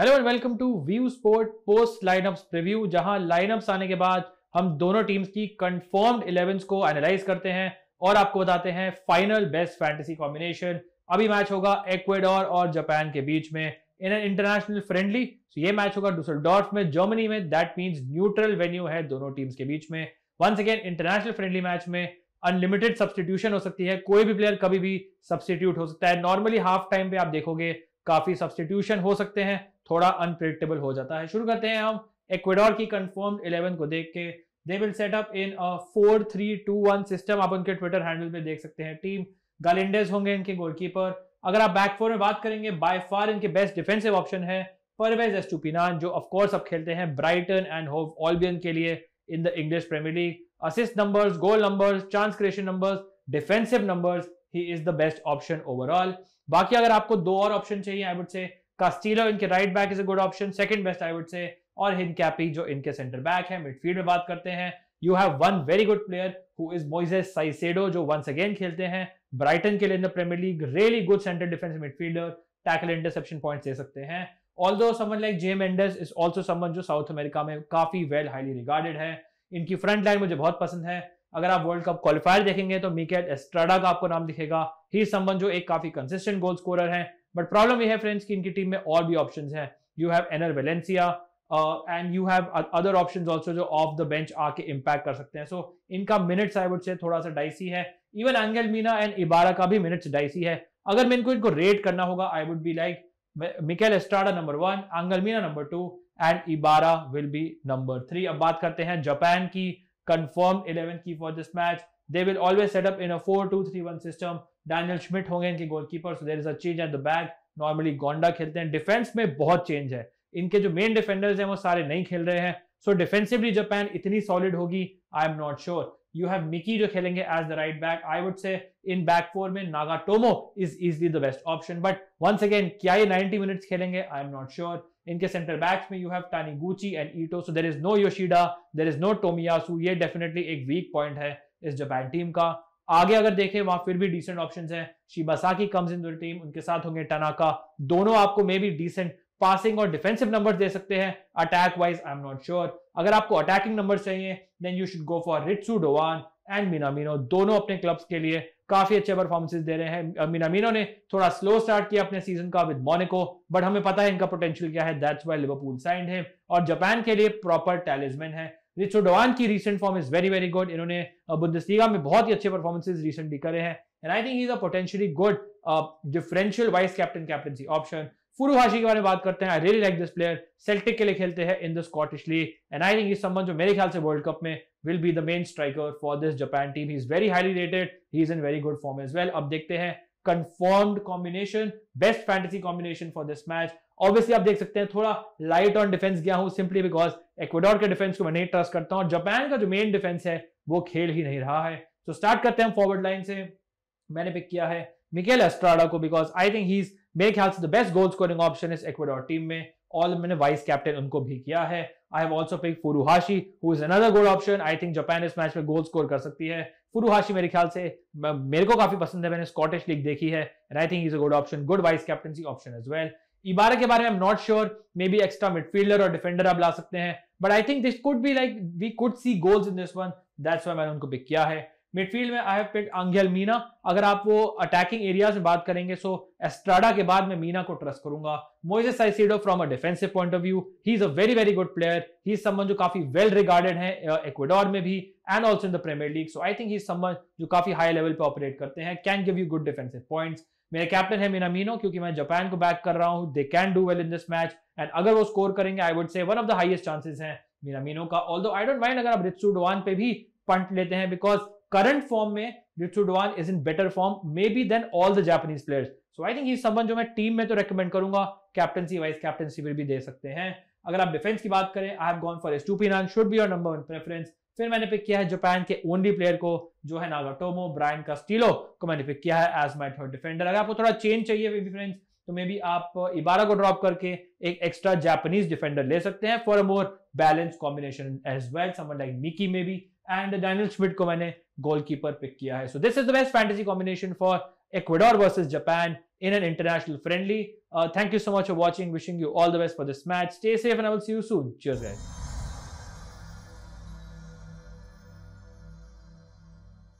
Hello and welcome to view sport post lineups preview जहां lineups आने के बाद हम दोनों टीम्स की कंफर्म्ड इलेवन को एनालाइज करते हैं और आपको बताते हैं फाइनल बेस्ट फैंटेसी कॉम्बिनेशन अभी मैच होगा एक्वेडोर और जापान के बीच में इन एन इंटरनेशनल फ्रेंडली तो ये मैच होगा डुसलडॉर्फ में जर्मनी में दैट मीन्स न्यूट्रल वेन्यू है दोनों टीम्स के बीच में once again international friendly match में अनलिमिटेड सब्सटीट्यूशन हो सकती है कोई भी प्लेयर कभी भी सब्सटीट्यूट हो सकता है नॉर्मली हाफ टाइम पे आप देखोगे काफी सब्सटीट्यूशन हो सकते हैं थोड़ा अनप्रिडिक्टेबल हो जाता है शुरू करते हैं हम इक्वेडोर की कंफर्म इलेवन को देख के they will set up in four three two one system आप उनके ट्विटर हैंडल में देख सकते हैं टीम गालिंडेज होंगे इनके गोलकीपर अगर आप बैकफोर में बात करेंगे बाय फार इनके बेस्ट डिफेंसिव ऑप्शन है परवेज एस्टुपिनान जो ऑफ कोर्स अब खेलते हैं ब्राइटन एंड होव ऑलबियन के लिए in the English Premier League assist numbers goal numbers chance creation numbers defensive numbers he is the best option overall बाकी अगर आपको दो और ऑप्शन चाहिए आई वुड से कास्टिलो इनके right back is a good option second best I would say और कैपी जो इनके सेंटर बैक है मिडफील्ड में बात करते हैं you have one very good player who is Moises Caicedo जो वंस अगेन खेलते हैं ब्राइटन के लिए in the Premier League really good centre defence midfielder tackle interception point दे सकते हैं although someone like J Mendes is also someone जो South America में काफी वेल हाईली रिगार्डेड है इनकी फ्रंट लाइन मुझे बहुत पसंद है अगर आप वर्ल्ड कप क्वालिफायर देखेंगे तो मिकेल एस्ट्राडा का आपको नाम दिखेगा ही संबंध जो एक काफी कंसिस्टेंट गोल स्कोरर है बट प्रॉब्लम यह है फ्रेंड्स की इनकी टीम में और भी ऑप्शन है you have Enner Valencia and you have other option also जो ऑफ द बेंच आके इम्पैक्ट कर सकते हैं सो so, इनका मिनट्स आई वुड से थोड़ा सा डाइसी है even Angel Mena and Ibarra का भी मिनट्स डाइसी है अगर मैं इनको इनको रेट करना होगा I would be like Michael Estrada number one Angel Mena number two and Ibarra will be number three अब बात करते हैं जापान की कंफर्म इलेवन की for this match they will always set up in a four two three one system Daniel Schmidt होंगे इनके goalkeeper so there is a change at the back normally Gonda खेलते हैं डिफेंस में बहुत change है इनके जो मेन डिफेंडर्स हैं वो सारे नहीं खेल रहे हैं सो डिफेंसिवली जापान इतनी सॉलिड होगी I am not sure you have Miki जो खेलेंगे as the right back I would say in back four में Nagatomo is easily the best option but once again क्या ये 90 minutes खेलेंगे? I am not sure इनके centre backs में you have Taniguchi and Ito so there is no Yoshida there is no Tomiyasu ये definitely एक weak point है इस Japan team का आगे अगर देखें वहां फिर भी डिसेंट ऑप्शंस हैं शिबासाकी कम्स इन टीम उनके साथ होंगे टनाका दोनों आपको मे बी डिसेंट पासिंग और डिफेंसिव नंबर्स दे सकते हैं attack wise I am not sure अगर आपको अटैकिंग नंबर चाहिए then you should go for Ritsu Doan and Minamino दोनों अपने क्लब्स के लिए काफी अच्छे परफॉर्मेंसेज दे रहे हैं मीनामिनो ने थोड़ा स्लो स्टार्ट किया अपने सीजन का विद मोनिको बट हमें पता है इनका पोटेंशियल क्या है दैट्स वाई लिवरपूल साइंड है और जापान के लिए प्रॉपर टैलिजमैन है रिचो डोवान की recent form is very very good इन्होंने बुंदस्तीगा में बहुत ही अच्छे परफॉर्मेंसेज रिसेंटली करे हैं and I think is a potentially good differential vice captain captaincy option Furuhashi के बारे में बात करते हैं I really like this player Celtic के लिए खेलते हैं in the Scottish league and I think इस संबंध जो मेरे ख्याल से वर्ल्ड कप में will be the main striker for this Japan team he is very highly rated he is in very good form as well अब देखते हैं confirmed combination best fantasy combination for this match obviously आप देख सकते हैं थोड़ा light on defence गया हूं सिंपली बिकॉज एक्वाडोर के डिफेंस को मैं नहीं ट्रस्ट करता हूं और जापान का जो मेन डिफेंस है वो खेल ही नहीं रहा है तो so स्टार्ट करते हैं हम फॉरवर्ड लाइन से मैंने पिक किया है मिकेल एस्ट्राडा को because I think he is मेरे ख्याल से the best goal scoring option इस इक्वाडोर टीम में ऑल मैंने वाइस कैप्टन उनको भी किया है I have also pick Furuhashi who is another good option I think Japan इस मैच में गोल स्कोर कर सकती है फुरुहाशी मेरे ख्याल से मेरे को काफी पसंद है मैंने स्कॉटिश लीग देखी है and I think is a good option good vice captaincy option as well Ibarra के बारे में I am not sure maybe extra midfielder और डिफेंडर आप ला सकते हैं but I think this could be like we could see goals in this one that's why मैंने उनको पिक किया है मिडफील्ड में I have pick Angel Mena अगर आप वो अटैकिंग एरिया में बात करेंगे सो एस्ट्राडा के बाद मैं मीना को ट्रस्ट करूंगा Moises Caicedo from a defensive point of view he is a very very good player he is जो काफी वेल रिगार्डेड है इक्वेडोर में भी and also in the Premier League so I think he someone जो काफी high level पे operate करते हैं can give you good defensive points मेरे कैप्टन है मीना मीनो क्योंकि मैं जापान को बैक कर रहा हूँ they can do well in this match and अगर वो स्कोर करेंगे I would say one of the highest chances है मीना मीनो का ऑल्दो आई डोंट माइंड अगर आप रित्सू पे भी पंट लेते हैं बिकॉज करंट फॉर्म में Jutsu is in better form maybe than all the Japanese players so I think he's someone जो मैं टीम में तो recommend करूंगा कैप्टनसी वाइस कैप्टनसी पर भी दे सकते हैं अगर आप डिफेंस की बात करें I have gone for Estupinan should be your number one preference फिर मैंने पिक किया है जापान के ओनली प्लेयर को जो है नागाटोमो ब्रायन का स्टीलो को मैंने पिक किया है एज माई थर्ड डिफेंडर अगर आपको थोड़ा चेंज चाहिए फ्रेंड्स तो मे बी आप इबारा को ड्रॉप करके एक एक्स्ट्रा जापानीज डिफेंडर ले सकते हैं for a more balance combination as well someone like Niki maybe and Daniel Schmidt को मैंने गोलकीपर पिक किया है so this is the best fantasy combination for Ecuador versus Japan in an international friendly thank you so much for watching wishing you all the best for this match stay safe and I will see you soon cheers guys